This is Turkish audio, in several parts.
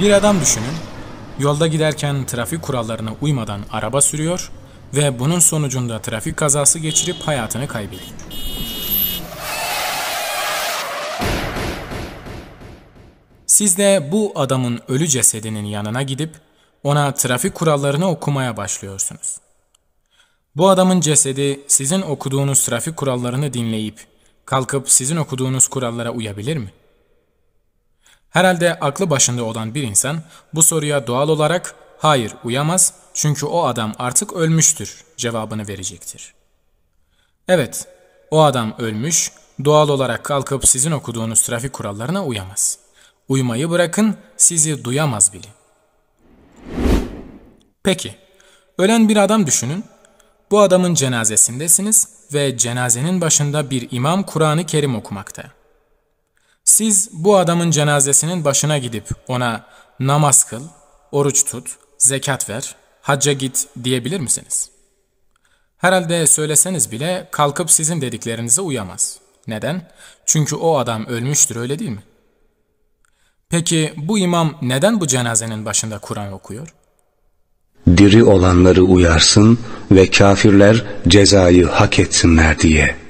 Bir adam düşünün, yolda giderken trafik kurallarına uymadan araba sürüyor ve bunun sonucunda trafik kazası geçirip hayatını kaybediyor. Siz de bu adamın ölü cesedinin yanına gidip ona trafik kurallarını okumaya başlıyorsunuz. Bu adamın cesedi sizin okuduğunuz trafik kurallarını dinleyip kalkıp sizin okuduğunuz kurallara uyabilir mi? Herhalde aklı başında olan bir insan bu soruya doğal olarak hayır uyamaz çünkü o adam artık ölmüştür cevabını verecektir. Evet, o adam ölmüş, doğal olarak kalkıp sizin okuduğunuz trafik kurallarına uyamaz. Uymayı bırakın, sizi duyamaz bile. Peki, ölen bir adam düşünün. Bu adamın cenazesindesiniz ve cenazenin başında bir imam Kur'an-ı Kerim okumakta. Siz bu adamın cenazesinin başına gidip ona namaz kıl, oruç tut, zekat ver, hacca git diyebilir misiniz? Herhalde söyleseniz bile kalkıp sizin dediklerinize uyamaz. Neden? Çünkü o adam ölmüştür öyle değil mi? Peki bu imam neden bu cenazenin başında Kur'an okuyor? Diri olanları uyarsın ve kafirler cezayı hak etsinler diye.''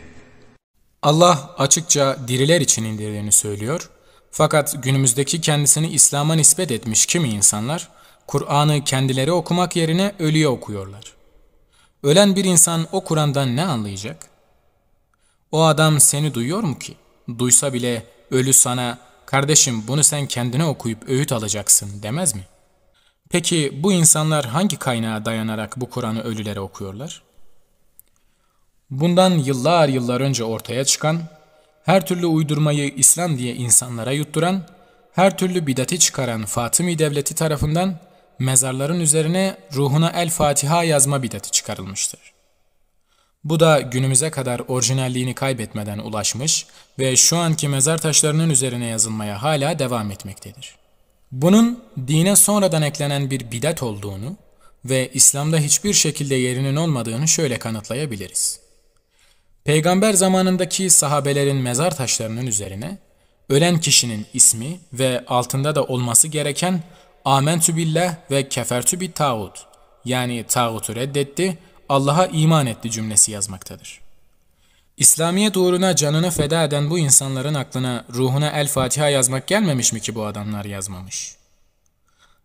Allah açıkça diriler için indirdiğini söylüyor. Fakat günümüzdeki kendisini İslam'a nispet etmiş kimi insanlar, Kur'an'ı kendileri okumak yerine ölüye okuyorlar. Ölen bir insan o Kur'an'dan ne anlayacak? O adam seni duyuyor mu ki? Duysa bile ölü sana, kardeşim bunu sen kendine okuyup öğüt alacaksın demez mi? Peki bu insanlar hangi kaynağa dayanarak bu Kur'an'ı ölülere okuyorlar? Bundan yıllar yıllar önce ortaya çıkan, her türlü uydurmayı İslam diye insanlara yutturan, her türlü bidati çıkaran Fatımi Devleti tarafından mezarların üzerine ruhuna El Fatiha yazma bidati çıkarılmıştır. Bu da günümüze kadar orijinalliğini kaybetmeden ulaşmış ve şu anki mezar taşlarının üzerine yazılmaya hala devam etmektedir. Bunun dine sonradan eklenen bir bidat olduğunu ve İslam'da hiçbir şekilde yerinin olmadığını şöyle kanıtlayabiliriz. Peygamber zamanındaki sahabelerin mezar taşlarının üzerine ölen kişinin ismi ve altında da olması gereken Amentü billah ve kefertü bi tağut yani tağutu reddetti, Allah'a iman etti cümlesi yazmaktadır. İslamiyet uğruna canını feda eden bu insanların aklına ruhuna El Fatiha yazmak gelmemiş mi ki bu adamlar yazmamış?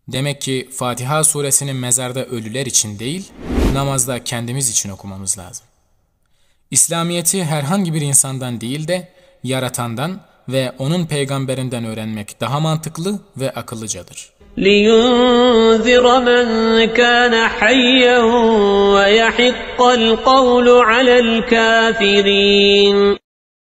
Demek ki Fatiha suresini mezarda ölüler için değil, namazda kendimiz için okumamız lazım. İslamiyeti herhangi bir insandan değil de yaratandan ve onun peygamberinden öğrenmek daha mantıklı ve akıllıcadır. لِيُنْذِرَ مَنْ كَانَ حَيًّا وَيَحِقَّ الْقَوْلُ عَلَى الْكَافِرِينَ